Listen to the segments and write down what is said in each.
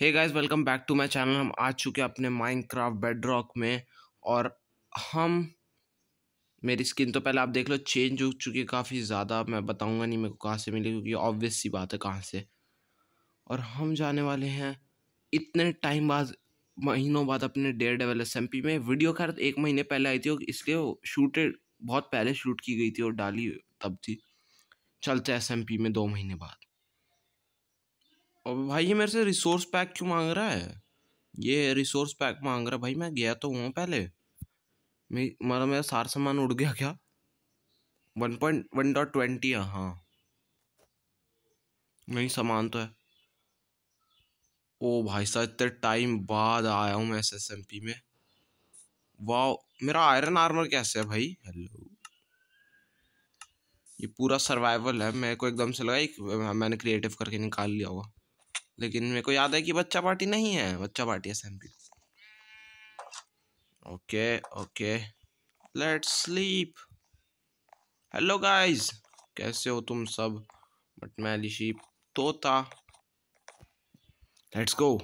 Hey guys welcome back to my channel हम आ चुके हैं अपने माइनक्राफ्ट बेडरॉक में और हम मेरी स्किन तो पहले आप देख लो चेंज हो चुकी है काफ़ी ज़्यादा मैं बताऊंगा नहीं मेरे को कहाँ से मिली क्योंकि ऑब्वियस सी बात है कहाँ से और हम जाने वाले हैं इतने टाइम बाद महीनों बाद अपने डेयर डेवल एस में वीडियो खैर एक महीने पहले आई थी इसलिए शूटेड बहुत पहले शूट की गई थी और डाली तब थी चलते एस में दो महीने बाद और भाई ये मेरे से रिसोर्स पैक क्यों मांग रहा है ये रिसोर्स पैक मांग रहा है भाई मैं गया तो हूँ पहले मेरा मेरा सारा सामान उड़ गया क्या one point one dot twenty है हाँ, हाँ नहीं सामान तो है ओ भाई साहब इतने टाइम बाद आया हूँ मैं एस एस एम पी में वाह मेरा आयरन आर्मर कैसे है भाई हेलो ये पूरा सर्वाइवल है मेरे को एकदम से लगा मैंने क्रिएटिव करके निकाल लिया होगा लेकिन मेरे को याद है कि बच्चा पार्टी नहीं है बच्चा party S M P okay okay let sleep hello guys कैसे हो तुम सब बट मैं अली तोता लेट्स गो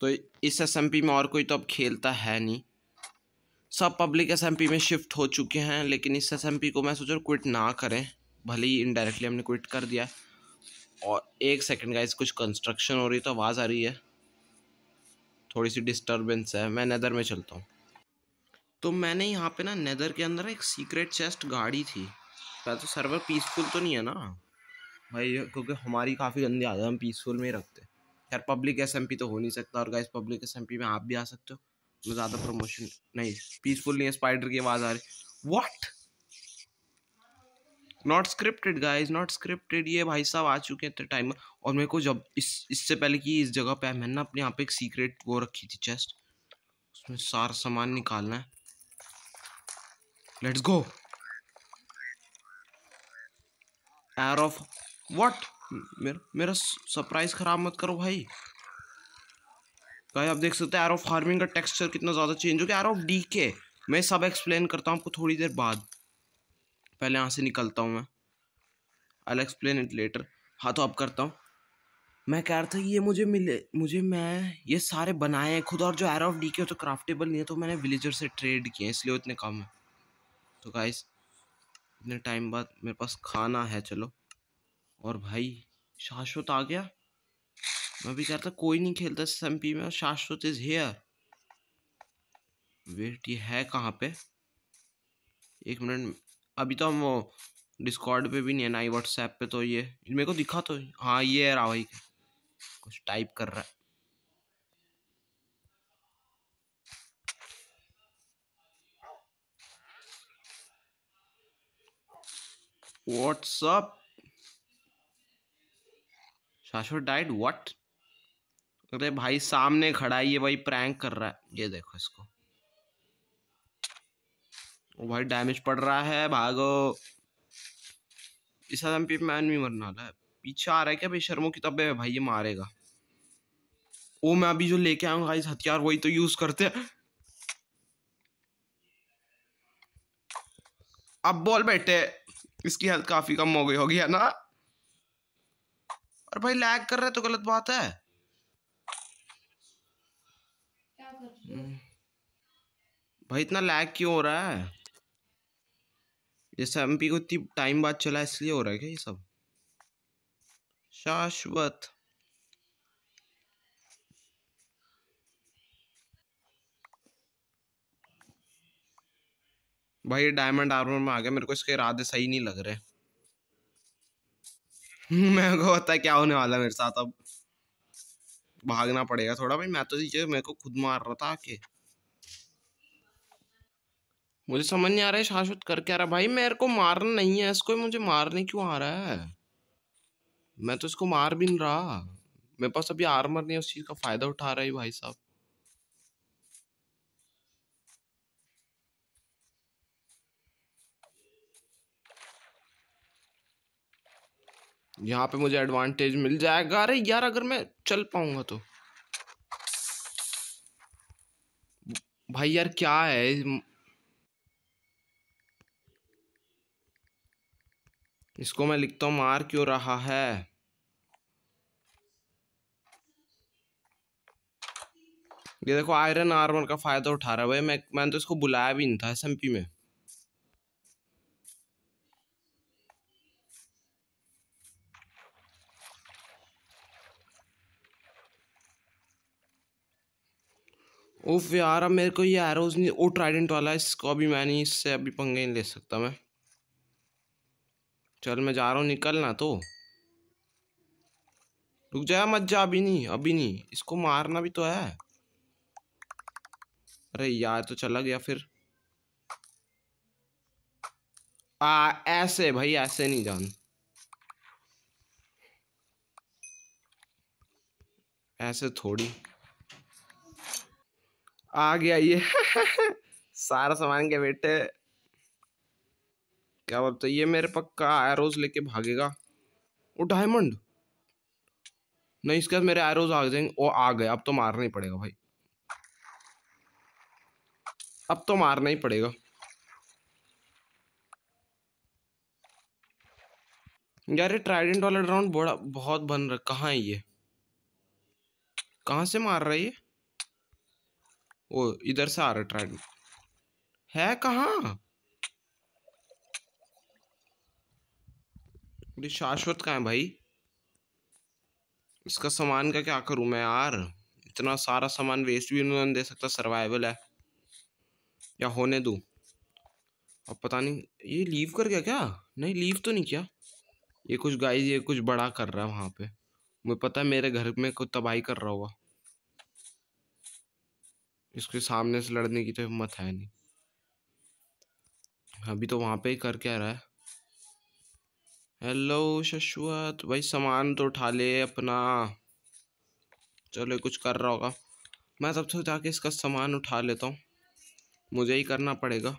तो इस एस एम पी में और कोई तो अब खेलता है नहीं सब पब्लिक एस एम पी में शिफ्ट हो चुके हैं लेकिन इस एस एम पी को मैं सोच रहा क्विट ना करें भले ही इनडायरेक्टली हमने क्विट कर दिया है और एक सेकंड गाइस कुछ कंस्ट्रक्शन हो रही तो आवाज़ आ रही है थोड़ी सी डिस्टरबेंस है मैं नदर में चलता हूँ तो मैंने यहाँ पे ना नदर के अंदर एक सीक्रेट चेस्ट गाड़ी थी पहले तो सर्वर पीसफुल तो नहीं है ना भाई क्योंकि हमारी काफ़ी गंदी आदत हम पीसफुल में ही रखते खैर पब्लिक एस तो हो नहीं सकता और गाइस पब्लिक एस में आप भी आ सकते हो मैं ज़्यादा प्रमोशन नहीं पीसफुल नहीं है स्पाइडर की आवाज़ आ रही what not scripted guys not scripted ये भाई साहब आ चुके थे टाइम और मेरे को जब इस इससे पहले कि इस जगह पे मैंने ना अपने यहाँ पे एक सीक्रेट वो रखी थी चेस्ट उसमें सारा सामान निकालना है let's go air of what मेरा मेरा सरप्राइज ख़राब मत करो भाई गाइस आप देख सकते हैं एयर ऑफ फार्मिंग का टेक्सचर कितना ज़्यादा चेंज हो गया एयर ऑफ डी के मैं सब एक्सप्लेन करता हूँ आपको थोड़ी देर बाद पहले यहाँ से निकलता हूँ मैं आई एक्सप्लेन इट लेटर हाँ तो अब करता हूँ मैं कह रहा था ये मुझे मिले मुझे मैं ये सारे बनाए हैं खुद और जो एरो ऑफ डी के तो क्राफ्टेबल नहीं है तो मैंने विलेजर से ट्रेड किए हैं इसलिए इतने कम है तो गाइस इतने टाइम बाद मेरे पास खाना है चलो और भाई शाश्वत आ गया मैं भी कह रहा था कोई नहीं खेलता एम पी में और शाश्वत इज़ हेयर वेट ये है कहाँ पे एक मिनट अभी तो हम वो डिस्कॉर्ड पे भी नहीं है ना ही व्हाट्सएप पे तो ये मेरे को दिखा तो हाँ ये है भाई कुछ टाइप कर रहा है व्हाट्सअप शाश्वत डाइट व्हाट अरे भाई सामने खड़ा है ये भाई प्रैंक कर रहा है ये देखो इसको भाई डैमेज पड़ रहा है भागो इस आदम पे मैन भी मरने वाला है पीछे आ रहा है क्या शर्मो की तब भाई ये मारेगा वो मैं अभी जो लेके आऊंगा गाइस हथियार वही तो यूज करते हैं अब बॉल बैठे इसकी हेल्थ काफी कम हो गई होगी है ना और भाई लैग कर रहे तो गलत बात है हम्म। भाई इतना लैग क्यों हो रहा है जैसे एम को इतनी टाइम बाद चला इसलिए हो रहा है क्या ये सब शाश्वत भाई डायमंड आर्मर में आ गया मेरे को इसके इरादे सही नहीं लग रहे मैं को पता है क्या होने वाला है मेरे साथ अब भागना पड़ेगा थोड़ा भाई मैं तो मेरे को खुद मार रहा था आके मुझे समझ नहीं आ रहा है शाश्वत कर क्या रहा भाई मेरे को मारना नहीं है इसको मुझे मारने क्यों आ रहा है मैं तो इसको मार भी नहीं रहा मेरे पास अभी आर्मर नहीं है उस चीज का फायदा उठा रहा है भाई साहब यहाँ पे मुझे एडवांटेज मिल जाएगा अरे यार अगर मैं चल पाऊंगा तो भाई यार क्या है इसको मैं लिखता हूँ मार क्यों रहा है ये देखो आयरन आर्मर का फ़ायदा उठा रहा है भाई मैं मैंने तो इसको बुलाया भी नहीं था एस में उफ यार अब मेरे को ये एरोज नहीं ओ ट्राइडेंट वाला इसको अभी मैं नहीं इससे अभी पंगे नहीं ले सकता मैं चल मैं जा रहा हूँ निकलना तो रुक जाया मत जा अभी नहीं अभी नहीं इसको मारना भी तो है अरे यार तो चला गया फिर आ ऐसे भाई ऐसे नहीं जान ऐसे थोड़ी आ गया ये सारा सामान के बेटे क्या बात है ये मेरे पक्का एरोज लेके भागेगा वो डायमंड नहीं इसके बाद मेरे एरोज आ जाएंगे वो आ गए अब तो मारना ही पड़ेगा भाई अब तो मारना ही पड़ेगा यार ये ट्राइडेंट वाला राउंड बड़ा बहुत बन रहा कहाँ है ये कहाँ से मार रहा है ये ओ इधर से आ रहा है ट्राइडेंट है कहाँ अरे शाश्वत कहाँ है भाई इसका सामान का क्या करूँ मैं यार इतना सारा सामान वेस्ट भी उन्होंने दे सकता सर्वाइवल है या होने दू अब पता नहीं ये लीव कर गया क्या नहीं लीव तो नहीं किया ये कुछ गाइस ये कुछ बड़ा कर रहा है वहाँ पे मुझे पता है मेरे घर में कुछ तबाही कर रहा होगा इसके सामने से लड़ने की तो हिम्मत है नहीं अभी तो वहाँ पे ही करके आ रहा है हेलो शशवत भाई सामान तो उठा ले अपना चलो कुछ कर रहा होगा मैं तब से तो जाके इसका सामान उठा लेता हूँ मुझे ही करना पड़ेगा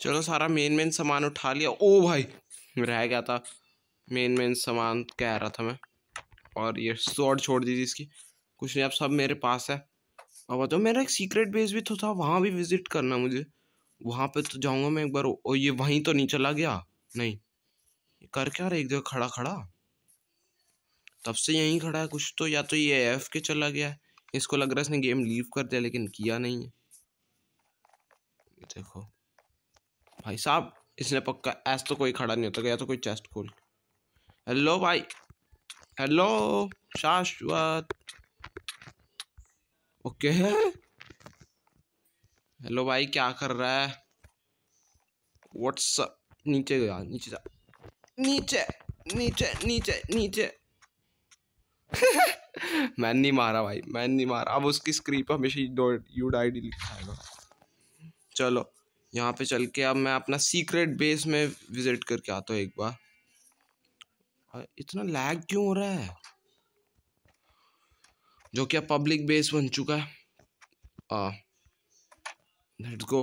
चलो सारा मेन मेन सामान उठा लिया ओ भाई रह गया था मेन मेन सामान कह रहा था मैं और ये शॉर्ट छोड़ दीजिए इसकी कुछ नहीं अब सब मेरे पास है अब बताओ मेरा एक सीक्रेट बेस भी तो था वहाँ भी विज़िट करना मुझे वहाँ पे तो जाऊँगा मैं एक बार और ये वहीं तो नहीं चला गया नहीं कर क्या रहा एक जगह खड़ा खड़ा तब से यहीं खड़ा है कुछ तो या तो ये एफ के चला गया है इसको लग रहा है इसने गेम लीव कर दिया लेकिन किया नहीं है देखो भाई साहब इसने पक्का ऐसा तो कोई खड़ा नहीं होता गया तो कोई चेस्ट खोल हेलो भाई हेलो शाश्वत ओके okay. हेलो भाई क्या कर रहा है व्हाट्सअप नीचे गया नीचे जा नीचे नीचे नीचे नीचे मैं नहीं मारा भाई मैं नहीं मारा अब उसकी स्क्रीन पर हमेशा यू आई डी लिखा है चलो यहाँ पे चल के अब मैं अपना सीक्रेट बेस में विजिट करके आता हूँ एक बार इतना लैग क्यों हो रहा है जो कि अब पब्लिक बेस बन चुका है आ, लेट्स गो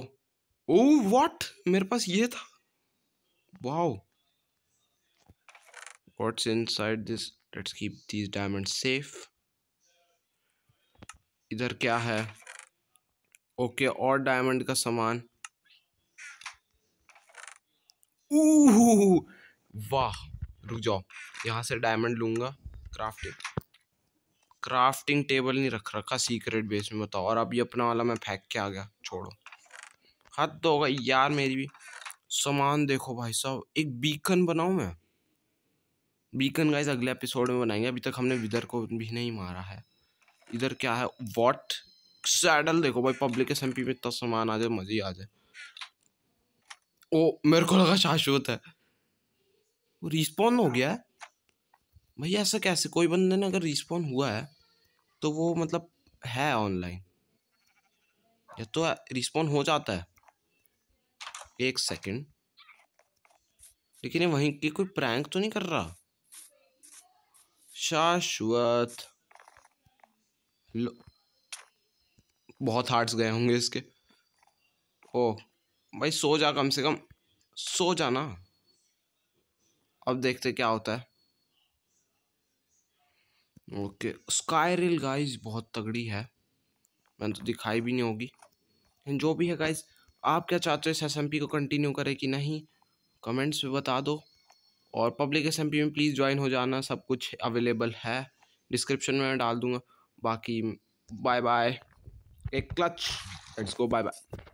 ओ व्हाट मेरे पास ये था wow what's inside this let's keep this diamond safe इधर क्या है ओके okay, और डायमंड का सामान वाह रुक जाओ यहां से डायमंड लूंगा क्राफ्टिंग क्राफ्टिंग टेबल नहीं रख रखा सीक्रेट बेस में बताओ और अब ये अपना वाला मैं फेंक के आ गया छोड़ो हद तो होगा यार मेरी भी सामान देखो भाई साहब एक बीकन बनाऊ मैं बीकन गाइस अगले एपिसोड में बनाएंगे अभी तक हमने इधर को भी नहीं मारा है इधर क्या है वॉट सैडल देखो भाई पब्लिक के पी में इतना सामान आ जाए मज़े आ जाए ओ मेरे को लगा शाश्वत है वो रिस्पॉन्न हो गया है भाई ऐसा कैसे कोई बंदे ने अगर रिस्पॉन्न हुआ है तो वो मतलब है ऑनलाइन या तो रिस्पॉन्न हो जाता है एक सेकंड लेकिन ये वहीं की कोई प्रैंक तो नहीं कर रहा शाश्वत लो बहुत हार्ट्स गए होंगे इसके ओ भाई सो जा कम से कम सो जा ना अब देखते क्या होता है ओके स्काई रेल गाइस बहुत तगड़ी है मैंने तो दिखाई भी नहीं होगी जो भी है गाइस आप क्या चाहते हो इस एस को कंटिन्यू करें कि नहीं कमेंट्स में बता दो और पब्लिक एस में प्लीज़ ज्वाइन हो जाना सब कुछ अवेलेबल है डिस्क्रिप्शन में मैं डाल दूँगा बाकी बाय बाय एक clutch let's go bye bye